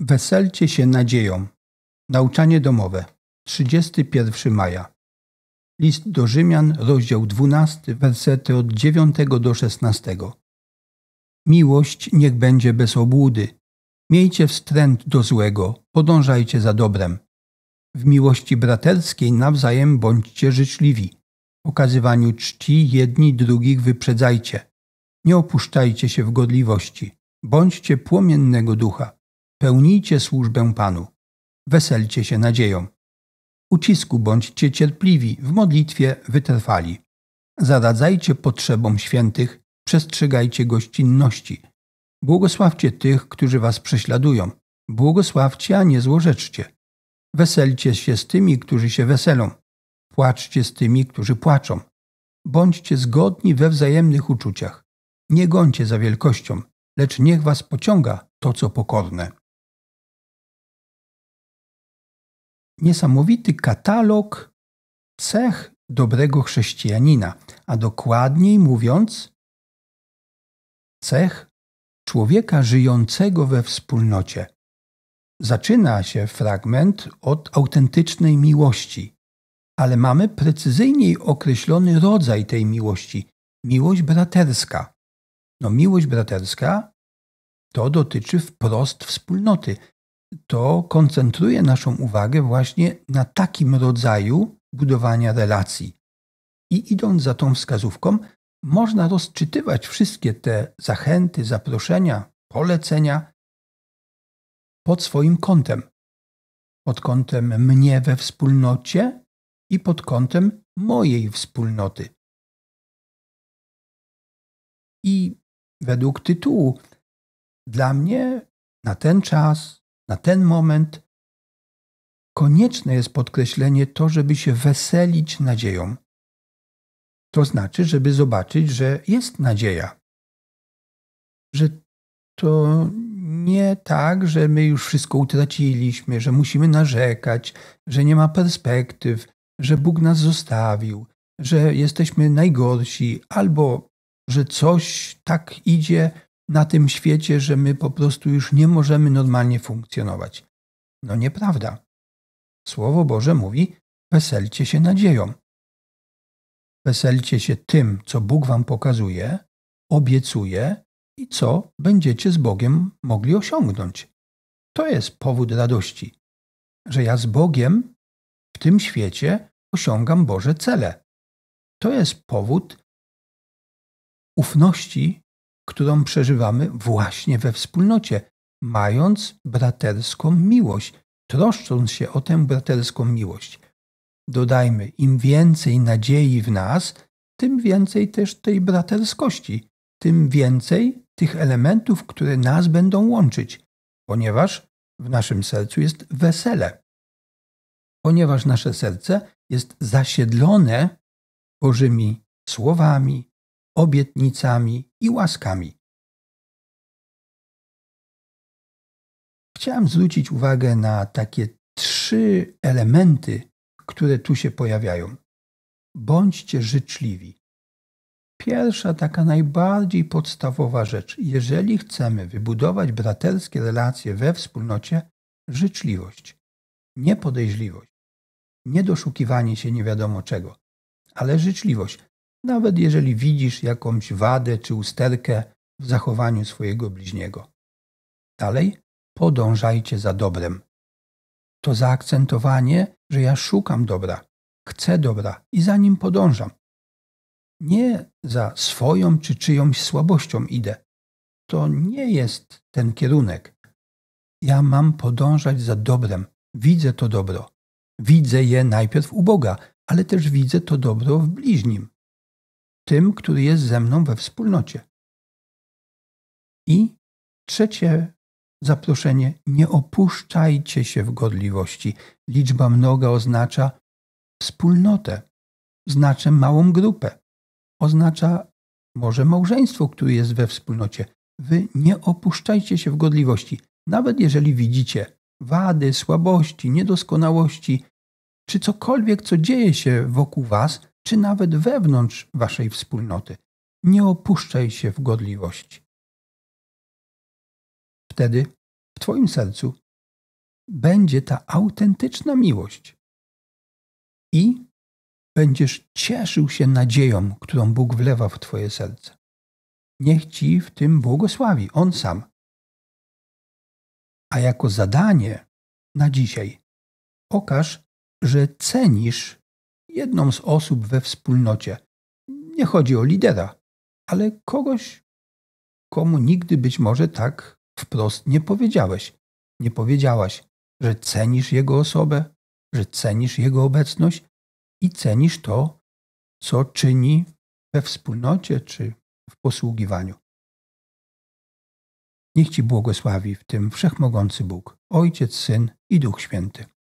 Weselcie się nadzieją. Nauczanie domowe. 31 maja. List do Rzymian, rozdział 12, wersety od 9 do 16. Miłość niech będzie bez obłudy. Miejcie wstręt do złego, podążajcie za dobrem. W miłości braterskiej nawzajem bądźcie życzliwi. W okazywaniu czci jedni drugich wyprzedzajcie. Nie opuszczajcie się w godliwości. Bądźcie płomiennego ducha Pełnijcie służbę Panu. Weselcie się nadzieją. Ucisku bądźcie cierpliwi, w modlitwie wytrwali. Zaradzajcie potrzebom świętych, przestrzegajcie gościnności. Błogosławcie tych, którzy was prześladują. Błogosławcie, a nie złorzeczcie. Weselcie się z tymi, którzy się weselą. Płaczcie z tymi, którzy płaczą. Bądźcie zgodni we wzajemnych uczuciach. Nie gońcie za wielkością, lecz niech was pociąga to, co pokorne. niesamowity katalog cech dobrego chrześcijanina, a dokładniej mówiąc, cech człowieka żyjącego we wspólnocie. Zaczyna się fragment od autentycznej miłości, ale mamy precyzyjniej określony rodzaj tej miłości miłość braterska. No, miłość braterska to dotyczy wprost wspólnoty to koncentruje naszą uwagę właśnie na takim rodzaju budowania relacji. I idąc za tą wskazówką, można rozczytywać wszystkie te zachęty, zaproszenia, polecenia pod swoim kątem. Pod kątem mnie we wspólnocie i pod kątem mojej wspólnoty. I według tytułu, dla mnie na ten czas na ten moment konieczne jest podkreślenie to, żeby się weselić nadzieją. To znaczy, żeby zobaczyć, że jest nadzieja. Że to nie tak, że my już wszystko utraciliśmy, że musimy narzekać, że nie ma perspektyw, że Bóg nas zostawił, że jesteśmy najgorsi, albo że coś tak idzie, na tym świecie, że my po prostu już nie możemy normalnie funkcjonować. No nieprawda. Słowo Boże mówi: weselcie się nadzieją. Weselcie się tym, co Bóg wam pokazuje, obiecuje i co będziecie z Bogiem mogli osiągnąć. To jest powód radości, że ja z Bogiem w tym świecie osiągam Boże cele. To jest powód ufności którą przeżywamy właśnie we wspólnocie, mając braterską miłość, troszcząc się o tę braterską miłość. Dodajmy, im więcej nadziei w nas, tym więcej też tej braterskości, tym więcej tych elementów, które nas będą łączyć, ponieważ w naszym sercu jest wesele. Ponieważ nasze serce jest zasiedlone Bożymi słowami, obietnicami i łaskami. Chciałem zwrócić uwagę na takie trzy elementy, które tu się pojawiają. Bądźcie życzliwi. Pierwsza taka najbardziej podstawowa rzecz. Jeżeli chcemy wybudować braterskie relacje we wspólnocie, życzliwość, niepodejrzliwość, nie doszukiwanie się nie wiadomo czego, ale życzliwość, nawet jeżeli widzisz jakąś wadę czy usterkę w zachowaniu swojego bliźniego. Dalej, podążajcie za dobrem. To zaakcentowanie, że ja szukam dobra, chcę dobra i za nim podążam. Nie za swoją czy czyjąś słabością idę. To nie jest ten kierunek. Ja mam podążać za dobrem. Widzę to dobro. Widzę je najpierw u Boga, ale też widzę to dobro w bliźnim tym, który jest ze mną we wspólnocie. I trzecie zaproszenie: nie opuszczajcie się w godliwości. Liczba mnoga oznacza wspólnotę, znaczy małą grupę, oznacza może małżeństwo, które jest we wspólnocie. Wy nie opuszczajcie się w godliwości, nawet jeżeli widzicie wady, słabości, niedoskonałości, czy cokolwiek, co dzieje się wokół Was, czy nawet wewnątrz waszej wspólnoty. Nie opuszczaj się w godliwości. Wtedy w Twoim sercu będzie ta autentyczna miłość i będziesz cieszył się nadzieją, którą Bóg wlewa w Twoje serce. Niech Ci w tym błogosławi On sam. A jako zadanie na dzisiaj okaż, że cenisz jedną z osób we wspólnocie. Nie chodzi o lidera, ale kogoś, komu nigdy być może tak wprost nie powiedziałeś. Nie powiedziałaś, że cenisz jego osobę, że cenisz jego obecność i cenisz to, co czyni we wspólnocie czy w posługiwaniu. Niech Ci błogosławi w tym Wszechmogący Bóg, Ojciec, Syn i Duch Święty.